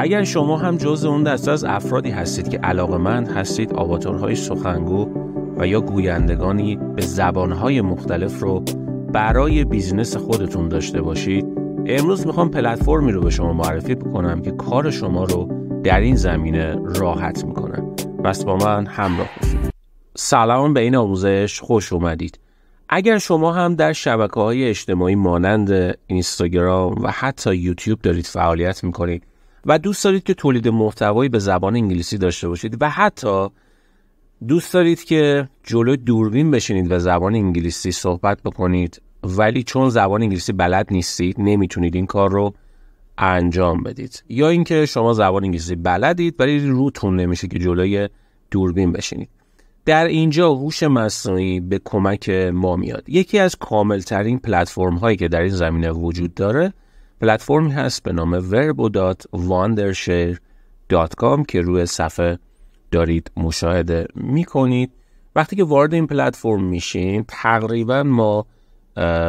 اگر شما هم جز اون دسته از افرادی هستید که من هستید آواتارهای سخنگو و یا گویندگانی به زبانهای مختلف رو برای بیزینس خودتون داشته باشید امروز میخوام پلتفرمی رو به شما معرفی بکنم که کار شما رو در این زمینه راحت میکنه پس با من همراه باشید سلام به این آموزش خوش اومدید اگر شما هم در شبکه های اجتماعی مانند اینستاگرام و حتی یوتیوب دارید فعالیت میکنید و دوست دارید که تولید محتوایی به زبان انگلیسی داشته باشید و حتی دوست دارید که جلو دوربین بشینید و زبان انگلیسی صحبت بکنید ولی چون زبان انگلیسی بلد نیستید نمیتونید این کار رو انجام بدید یا اینکه شما زبان انگلیسی بلدید ولی روتون نمیشه که جلوی دوربین بشینید در اینجا هوش مصنوعی به کمک ما میاد یکی از کاملترین پلتفرم هایی که در این زمینه وجود داره پلتفرمی هست به نام verbo.wondershare.com که روی صفحه دارید مشاهده میکنید وقتی که وارد این پلتفرم میشیم تقریبا ما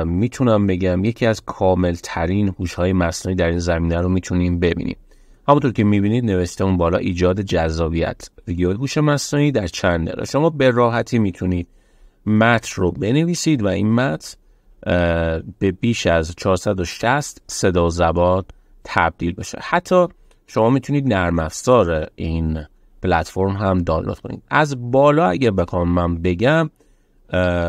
میتونم بگم یکی از کامل ترین هوش های مصنوعی در این زمینه رو میتونیم ببینیم همونطور که میبینید نوشته اون بالا ایجاد جذابیت ویدیو هوش مصنوعی در چند شما به راحتی میتونید متن رو بنویسید و این متن به بیش از 460 صدا و زبان تبدیل بشه حتی شما میتونید نرم افزار این پلتفرم هم دانلود کنید از بالا اگه بخوام من بگم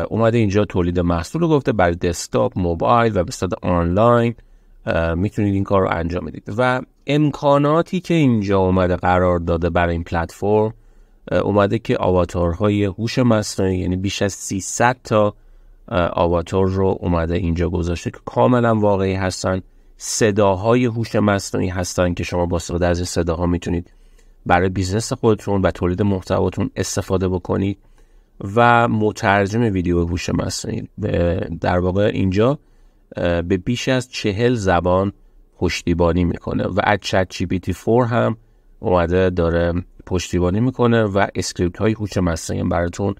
اومده اینجا تولید محصول رو گفته برای دسکتاپ موبایل و به آنلاین میتونید این کار رو انجام بدید و امکاناتی که اینجا اومده قرار داده برای این پلتفرم اومده که آواتارهای هوش مصنوعی یعنی بیش از 300 تا آواتور رو اومده اینجا گذاشته که کاملا واقعی هستن صداهای هوش مصنوعی هستن که شما با استفاده از این صداها میتونید برای بیزنس خودتون و تولید محتواتون استفاده بکنید و مترجم ویدیو هوش مصنوعی در واقع اینجا به بیش از چهل زبان پشتیبانی میکنه و از چت جی پی تی 4 هم اومده داره پشتیبانی میکنه و اسکریپت های هوش مصنوعی براتون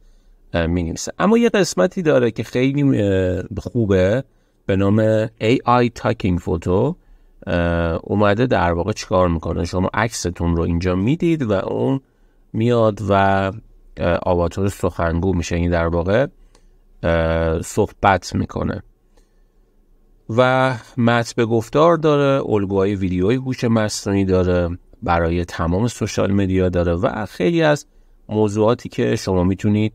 می اما یه قسمتی داره که خیلی خوبه به نام AI Talking Photo، اومده در واقع چیکار میکنه شما عکستون رو اینجا میدید و اون میاد و آواتار سخنگو میشه این یعنی در واقع صحبت میکنه و مت به گفتار داره الگوهای ویدیوی هوش مصنوعی داره برای تمام سوشال مدیا داره و خیلی از موضوعاتی که شما میتونید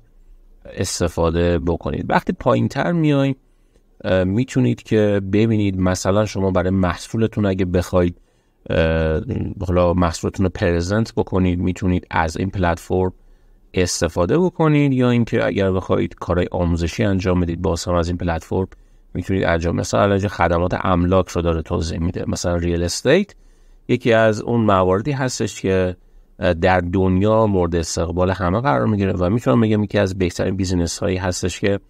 استفاده بکنید وقتی پایین تر میایید میتونید که ببینید مثلا شما برای محصولتون اگه بخواید حالا محصولتون رو پرزنت بکنید میتونید از این پلتفرم استفاده بکنید یا اینکه اگر بخواید کارهای آموزشی انجام بدید با هم از این پلتفرم میتونید انجام مثلا خدمات املاک رو داره توضیح میده مثلا ریل استیت یکی از اون مواردی هستش که در دنیا مورد استقبال همه قرار میگیره و میتونم بگم یکی از بهترین بیزینس هایی هستش که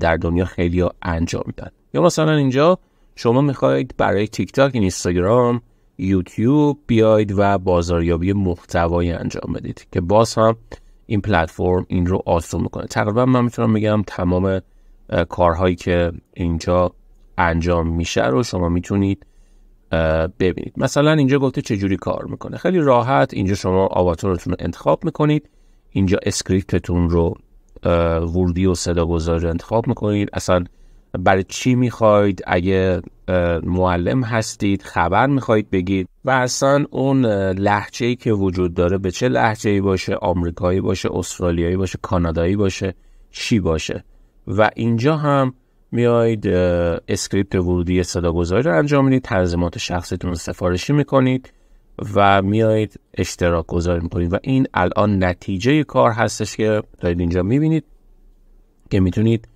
در دنیا خیلی ها انجام میدن یا مثلا اینجا شما میخواید برای تیک تاک اینستاگرام یوتیوب بیاید و بازاریابی محتوایی انجام بدید که باز هم این پلتفرم این رو آسون میکنه تقریبا من میتونم بگم تمام کارهایی که اینجا انجام میشه رو شما میتونید ببینید مثلا اینجا گفته جوری کار میکنه خیلی راحت اینجا شما آواتارتون رو انتخاب میکنید اینجا اسکریپتتون رو وردی و گذار رو انتخاب میکنید اصلا برای چی میخواید اگه معلم هستید خبر میخواید بگید و اصلا اون لحچه ای که وجود داره به چه لحجه ای باشه آمریکایی باشه استرالیایی باشه کانادایی باشه چی باشه و اینجا هم میاید اسکریپت ورودی صداگذاری رو انجام میدید تنظیمات شخصیتون رو سفارشی میکنید و میایید اشتراک گذاری میکنید و این الان نتیجه کار هستش که دارید اینجا میبینید که میتونید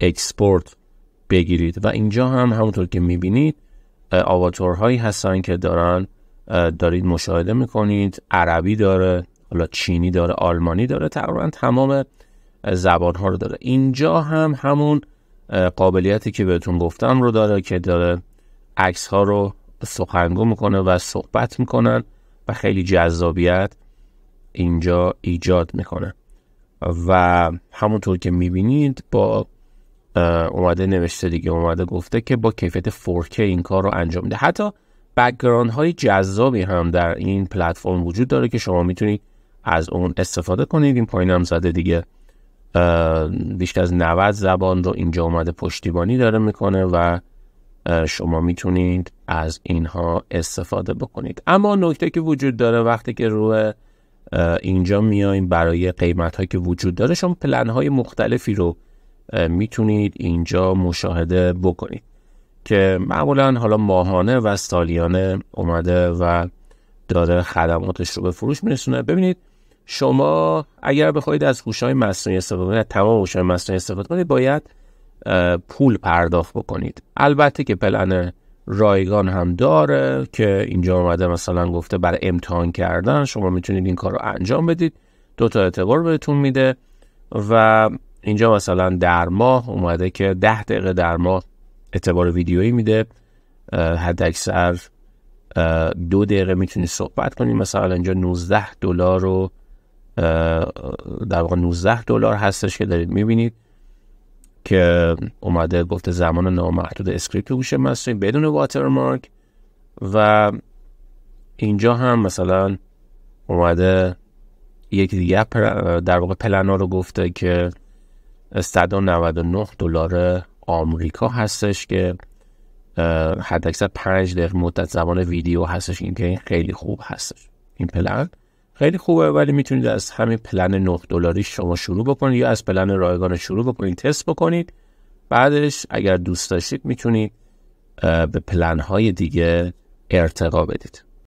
اکسپورت بگیرید و اینجا هم همونطور که میبینید آواتورهایی هستن که دارن دارید مشاهده میکنید عربی داره حالا چینی داره آلمانی داره تقریبا تمام زبان ها رو داره اینجا هم همون قابلیتی که بهتون گفتم رو داره که داره عکس ها رو سخنگو میکنه و صحبت میکنن و خیلی جذابیت اینجا ایجاد میکنه و همونطور که میبینید با اومده نوشته دیگه اومده گفته که با کیفیت 4K این کار رو انجام میده حتی بکگراند های جذابی هم در این پلتفرم وجود داره که شما میتونید از اون استفاده کنید این پایین هم زده دیگه بیشتر از 90 زبان رو اینجا اومده پشتیبانی داره میکنه و شما میتونید از اینها استفاده بکنید اما نکته که وجود داره وقتی که روی اینجا میایم برای قیمت هایی که وجود داره شما پلن های مختلفی رو میتونید اینجا مشاهده بکنید که معمولا حالا ماهانه و سالیانه اومده و داره خدماتش رو به فروش میرسونه ببینید شما اگر بخواید از های مصنوعی استفاده کنید تمام های مصنوعی استفاده کنید باید پول پرداخت بکنید البته که پلن رایگان هم داره که اینجا اومده مثلا گفته برای امتحان کردن شما میتونید این کار رو انجام بدید دو تا اعتبار بهتون میده و اینجا مثلا در ماه اومده که ده دقیقه در ماه اعتبار ویدیویی میده حد اکثر دو دقیقه میتونید صحبت کنید مثلا اینجا 19 دلار رو در واقع 19 دلار هستش که دارید میبینید که اومده گفته زمان نامحدود اسکریپت گوشه من بدون واترمارک و اینجا هم مثلا اومده یک دیگه در واقع پلنا رو گفته که 199 دلار آمریکا هستش که حداکثر 5 دقیقه مدت زمان ویدیو هستش این که خیلی خوب هستش این پلن خیلی خوبه ولی میتونید از همین پلن 9 دلاری شما شروع بکنید یا از پلن رایگان شروع بکنید تست بکنید بعدش اگر دوست داشتید میتونید به پلن های دیگه ارتقا بدید